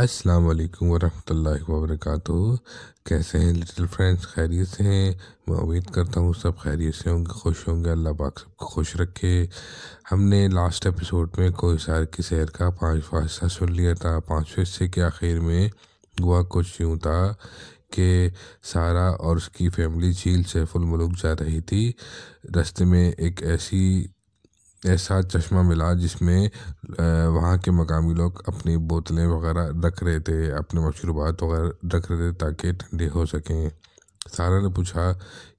अस्सलाम वालेकुम वरहमतुल्लाहि वबरकatuh कैसे हैं लिटिल फ्रेंड्स खैरियत से हैं मैं उम्मीद करता हूँ सब खैरियत से होंगे खुश होंगे अल्लाह पाक सबको खुश रखे हमने लास्ट एपिसोड में कोसार की सैर का पाँचवा हिस्सा सुन लिया था पाँचवें हिस्से के आखिर में हुआ कुछ यूँ था कि सारा और उसकी फैमिली झील सैफुलमलुक जा रही थी रास्ते में एक ऐसी ऐसा चश्मा मिला जिसमें वहाँ के मकामी लोग अपनी बोतलें वगैरह रख रहे थे अपने मशरूबात वगैरह रख रहे थे ताकि ठंडे हो सकें सारा ने पूछा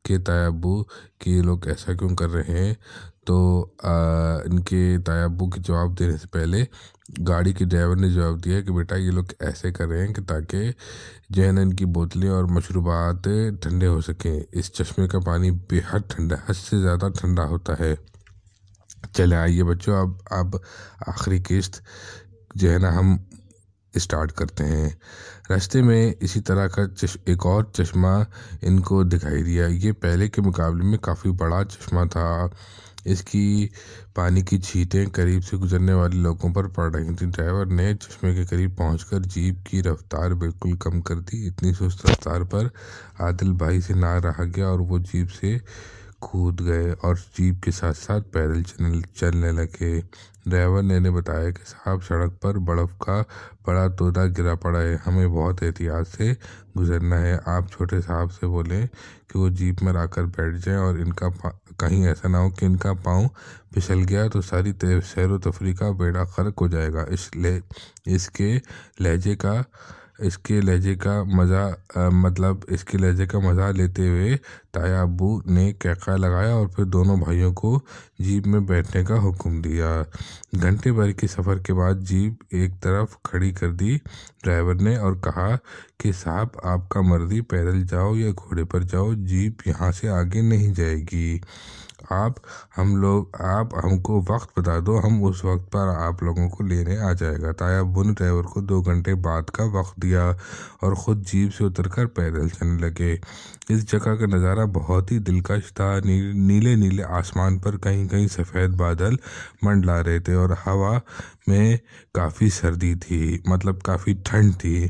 कि तायाबू कि ये लोग ऐसा क्यों कर रहे हैं तो आ, इनके तायाबू के जवाब देने से पहले गाड़ी के ड्राइवर ने जवाब दिया कि बेटा ये लोग ऐसे कर रहे हैं कि ताकि जो है ना इनकी बोतलें और मशरूबात ठंडे हो सकें इस चश्मे का पानी बेहद ठंडा हद से ज़्यादा ठंडा होता है चले आइए बच्चों अब अब आखिरी किस्त जो है ना हम स्टार्ट करते हैं रास्ते में इसी तरह का चश, एक और चश्मा इनको दिखाई दिया ये पहले के मुकाबले में काफ़ी बड़ा चश्मा था इसकी पानी की छीटें करीब से गुजरने वाले लोगों पर पड़ रही थी ड्राइवर ने चश्मे के करीब पहुंचकर जीप की रफ्तार बिल्कुल कम कर दी इतनी सुस्त रफ्तार पर आदिल भाई से ना रहा गया और वो जीप से कूद गए और जीप के साथ साथ पैदल चलने चलने लगे ड्राइवर ने ने बताया कि साहब सड़क पर बर्फ़ का बड़ा तोदा गिरा पड़ा है हमें बहुत एहतियात से गुजरना है आप छोटे साहब से बोलें कि वो जीप में आकर बैठ जाएं और इनका कहीं ऐसा ना हो कि इनका पाँव फिसल गया तो सारी सैर व तफरी का बेड़ा खर्क हो जाएगा इसलिए इसके लहजे का इसके लहजे का मज़ा मतलब इसके लहजे का मज़ा लेते हुए ताया अबू ने कैका लगाया और फिर दोनों भाइयों को जीप में बैठने का हुक्म दिया घंटे भर के सफ़र के बाद जीप एक तरफ खड़ी कर दी ड्राइवर ने और कहा कि साहब आपका मर्जी पैदल जाओ या घोड़े पर जाओ जीप यहाँ से आगे नहीं जाएगी आप हम लोग आप हमको वक्त बता दो हम उस वक्त पर आप लोगों को लेने आ जाएगा बुन ड्राइवर को दो घंटे बाद का वक्त दिया और ख़ुद जीप से उतरकर पैदल चलने लगे इस जगह का नज़ारा बहुत ही दिलकश था नी, नीले नीले आसमान पर कहीं कहीं सफ़ेद बादल मंडला रहे थे और हवा में काफ़ी सर्दी थी मतलब काफ़ी ठंड थी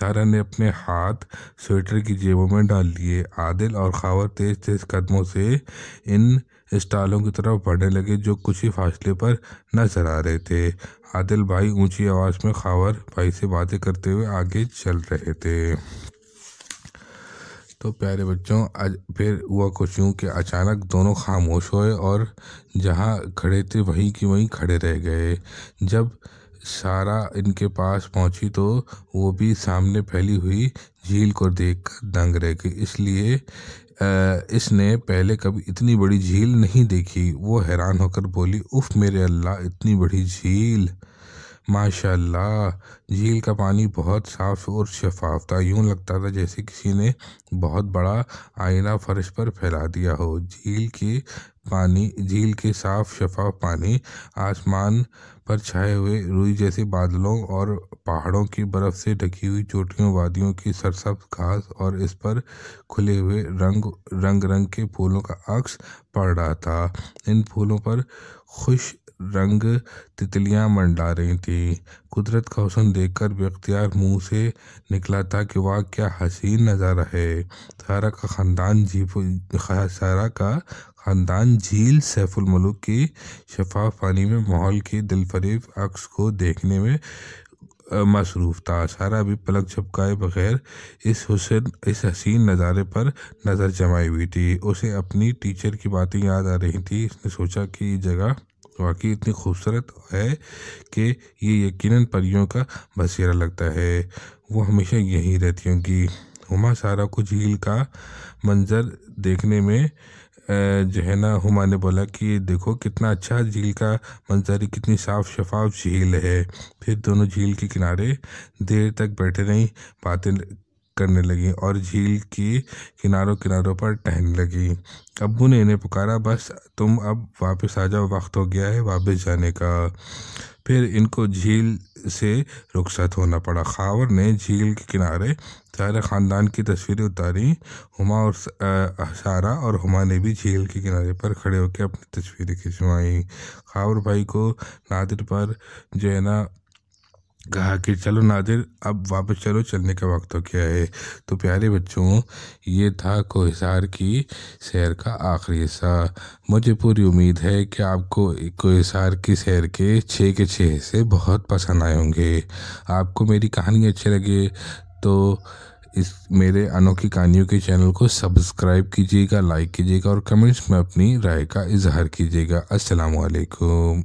सारा ने अपने हाथ स्वेटर की जेबों में डाल लिए आदिल और खावर तेज तेज कदमों से इन स्टालों की तरफ बढ़ने लगे जो कुछ ही फासले पर नजर आ रहे थे आदिल भाई ऊंची आवाज़ में खावर भाई से बातें करते हुए आगे चल रहे थे तो प्यारे बच्चों आज फिर हुआ कुछ यूँ कि अचानक दोनों खामोश हुए और जहाँ खड़े थे वहीं की वहीं खड़े रह गए जब सारा इनके पास पहुंची तो वो भी सामने फैली हुई झील को देख कर दंग रह गई इसलिए इसने पहले कभी इतनी बड़ी झील नहीं देखी वो हैरान होकर बोली उफ़ मेरे अल्लाह इतनी बड़ी झील माशाल्लाह झील का पानी बहुत साफ और शफाफ था यूं लगता था जैसे किसी ने बहुत बड़ा आईना फर्श पर फैला दिया हो झील के पानी झील के साफ शफाफ पानी आसमान पर छाए हुए रुई जैसे बादलों और पहाड़ों की बर्फ से ढकी हुई चोटियों वादियों की सरसब घास और इस पर खुले हुए रंग रंग रंग के फूलों का अक्स पड़ रहा था इन फूलों पर खुश रंग तितलियां मंडरा रही थी कुदरत का हुसन देखकर बेख्तियार मुंह से निकला था कि वाह क्या हसीन नज़ारा है सारा का ख़ानदान जीप सारा का ख़ानदान झील सैफुल मलुक के शफाफ पानी में माहौल के दिलफरीब अक्स को देखने में मसरूफ़ था सारा भी पलक झपकाए बगैर इस हुसन इस हसीन नज़ारे पर नज़र जमाई हुई थी उसे अपनी टीचर की बातें याद आ रही थी इसने सोचा कि ये जगह वाकई इतनी खूबसूरत है कि ये यकीनन परियों का बसेरा लगता है वो हमेशा यहीं रहती होंगी हुमा सारा को झील का मंज़र देखने में जो है ना हुमा ने बोला कि देखो कितना अच्छा झील का मंजर कितनी साफ शफाफ झील है फिर दोनों झील के किनारे देर तक बैठे रहीं बातें करने लगी और झील की किनारों किनारों पर टहलने लगी अब्बू ने इन्हें पुकारा बस तुम अब वापस आ जाओ वक्त हो गया है वापस जाने का फिर इनको झील से रुखसत होना पड़ा खावर ने झील के किनारे सारे ख़ानदान की तस्वीरें उतारी हुमा और सारा और हुमा ने भी झील के किनारे पर खड़े होकर अपनी तस्वीरें खिंचवाई खावर भाई को नादिर पर जो है ना कहा कि चलो नादिर अब वापस चलो चलने का वक्त हो तो गया है तो प्यारे बच्चों ये था कोहिसार की सैर का आखिरी हिस्सा मुझे पूरी उम्मीद है कि आपको कोहिसार की सैर के छः के छः हिस्से बहुत पसंद आए होंगे आपको मेरी कहानी अच्छी लगे तो इस मेरे अनोखी कहानियों के चैनल को सब्सक्राइब कीजिएगा लाइक कीजिएगा और कमेंट्स में अपनी राय का इजहार कीजिएगा अस्सलाम वालेकुम